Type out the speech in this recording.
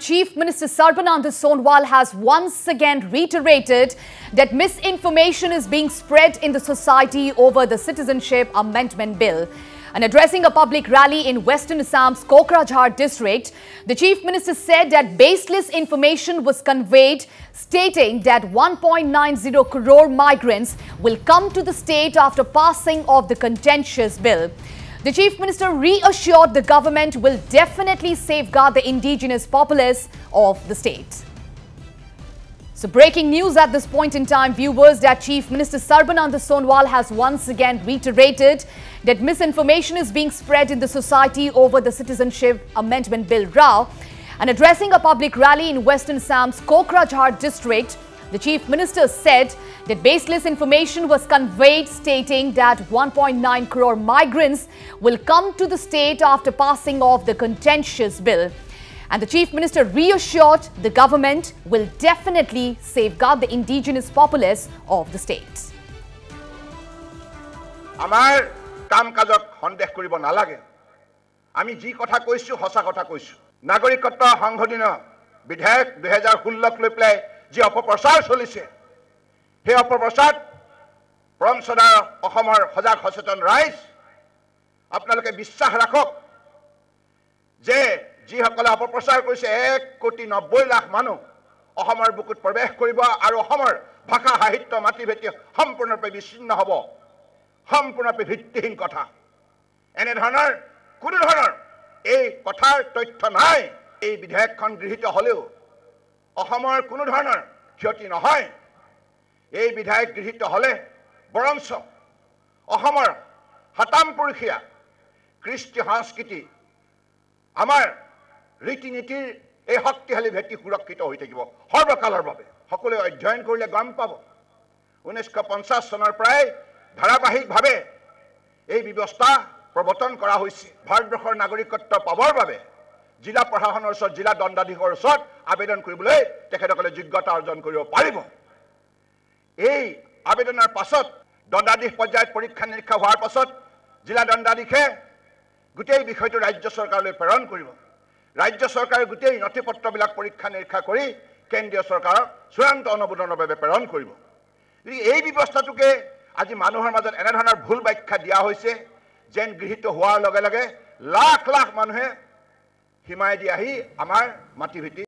Chief Minister Sarbanand Sonwal has once again reiterated that misinformation is being spread in the society over the Citizenship Amendment Bill. And addressing a public rally in Western Assam's Kokrajhar district, the Chief Minister said that baseless information was conveyed, stating that 1.90 crore migrants will come to the state after passing of the contentious bill. The Chief Minister reassured the government will definitely safeguard the indigenous populace of the state. So breaking news at this point in time, viewers, that Chief Minister Sarbananda Sonwal has once again reiterated that misinformation is being spread in the society over the Citizenship Amendment Bill Rao and addressing a public rally in Western Sam's Kokrajhar district the chief minister said that baseless information was conveyed stating that 1.9 crore migrants will come to the state after passing of the contentious bill. And the chief minister reassured the government will definitely safeguard the indigenous populace of the state. আমাৰ কাম কাজক সন্দেহ কৰিব নালাগে আমি যি কথা কৈছোঁ সঁচা কথা কৈছোঁ নাগৰিকত্ব সংশোধনী বিধেয়ক দুহেজাৰ ষোল্লক লৈ যি অপপ্ৰচাৰ চলিছে সেই অপপ্ৰচাৰত পৰম চদা অসমৰ সজাগ সচেতন ৰাইজ আপোনালোকে বিশ্বাস ৰাখক যে যিসকলে অপপ্ৰচাৰ কৰিছে এক কোটি নব্বৈ লাখ মানুহ অসমৰ বুকুত প্ৰৱেশ কৰিব আৰু অসমৰ ভাষা সাহিত্য মাতৃভেটি সম্পূৰ্ণৰূপে বিচ্ছিন্ন হ'ব সম্পূৰ্ণৰূপে ভিত্তিহীন কথা এনেধৰণৰ কোনো ধৰণৰ এই কথাৰ তথ্য নাই এই বিধেয়কখন গৃহীত হ'লেও অসমৰ কোনো ধৰণৰ ক্ষতি নহয় এই বিধায়ক গৃহীত হ'লে বৰঞ্চ অসমৰ পুৰুষীয়া কৃষ্টি সংস্কৃতি আমাৰ ৰীতি নীতিৰ এই শক্তিশালী ভেটি সুৰক্ষিত হৈ থাকিব সৰ্বকালৰ বাবে সকলোৱে অধ্যয়ন কৰিলে গম পাব ঊনৈছশ পঞ্চাছ চনৰ পৰাই ধাৰাবাহিকভাৱে এই ব্যৱস্থা প্ৰৱৰ্তন কৰা হৈছে ভাৰতবৰ্ষৰ নাগৰিকত্ব পাবৰ বাবে জিলা প্ৰশাসনৰ ওচৰত জিলা দণ্ডাধীশৰ ওচৰত আবেদন কৰিবলৈ তেখেতসকলে যোগ্যতা অৰ্জন কৰিব পাৰিব এই আবেদনৰ পাছত দণ্ডাধীশ পৰ্যায়ত পৰীক্ষা নিৰীক্ষা হোৱাৰ পাছত জিলা দণ্ডাধীশে গোটেই বিষয়টো ৰাজ্য চৰকাৰলৈ প্ৰেৰণ কৰিব ৰাজ্য চৰকাৰে গোটেই নথি পত্ৰবিলাক পৰীক্ষা নিৰীক্ষা কৰি কেন্দ্ৰীয় চৰকাৰক চূড়ান্ত অনুমোদনৰ বাবে প্ৰেৰণ কৰিব গতিকে এই ব্যৱস্থাটোকে আজি মানুহৰ মাজত এনেধৰণৰ ভুল ব্যাখ্যা দিয়া হৈছে যেন গৃহীত হোৱাৰ লগে লগে লাখ লাখ মানুহে সীমাই দি আহি আমাৰ মাটি মাতৃভিত্তিক